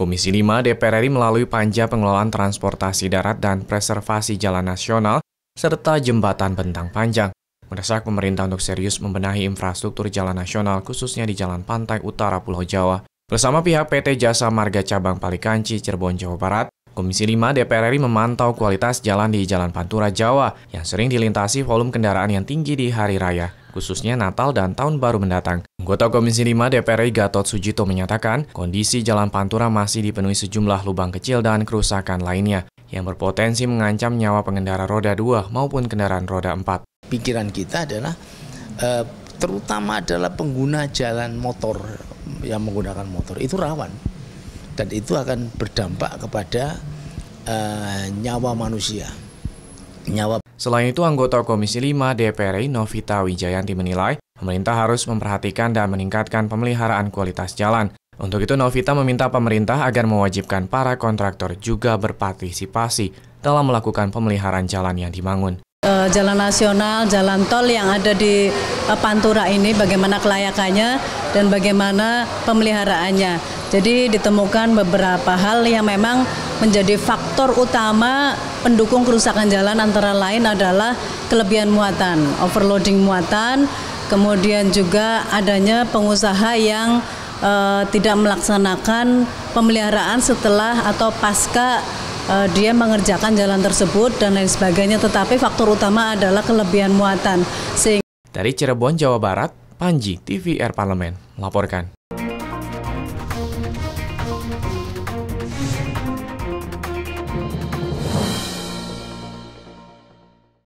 Komisi 5 DPR RI melalui Panja Pengelolaan Transportasi Darat dan Preservasi Jalan Nasional serta Jembatan Bentang Panjang mendesak pemerintah untuk serius membenahi infrastruktur jalan nasional khususnya di jalan pantai utara Pulau Jawa. Bersama pihak PT Jasa Marga Cabang Palikanci, Cirebon, Jawa Barat, Komisi 5 DPR RI memantau kualitas jalan di Jalan Pantura Jawa yang sering dilintasi volume kendaraan yang tinggi di hari raya khususnya Natal dan Tahun Baru mendatang. Anggota Komisi 5 DPR RI Gatot Sujito menyatakan, kondisi Jalan Pantura masih dipenuhi sejumlah lubang kecil dan kerusakan lainnya yang berpotensi mengancam nyawa pengendara roda 2 maupun kendaraan roda 4. Pikiran kita adalah eh, terutama adalah pengguna jalan motor yang menggunakan motor itu rawan dan itu akan berdampak kepada eh, nyawa manusia. Nyawa Selain itu, anggota Komisi 5 DPR Novita Wijayanti menilai pemerintah harus memperhatikan dan meningkatkan pemeliharaan kualitas jalan. Untuk itu, Novita meminta pemerintah agar mewajibkan para kontraktor juga berpartisipasi dalam melakukan pemeliharaan jalan yang dibangun. Eh, jalan nasional, jalan tol yang ada di eh, Pantura ini bagaimana kelayakannya dan bagaimana pemeliharaannya. Jadi ditemukan beberapa hal yang memang menjadi faktor utama pendukung kerusakan jalan antara lain adalah kelebihan muatan, overloading muatan, kemudian juga adanya pengusaha yang e, tidak melaksanakan pemeliharaan setelah atau pasca e, dia mengerjakan jalan tersebut dan lain sebagainya. Tetapi faktor utama adalah kelebihan muatan. Sehingga... Dari Cirebon, Jawa Barat, Panji, TVR Parlemen, melaporkan.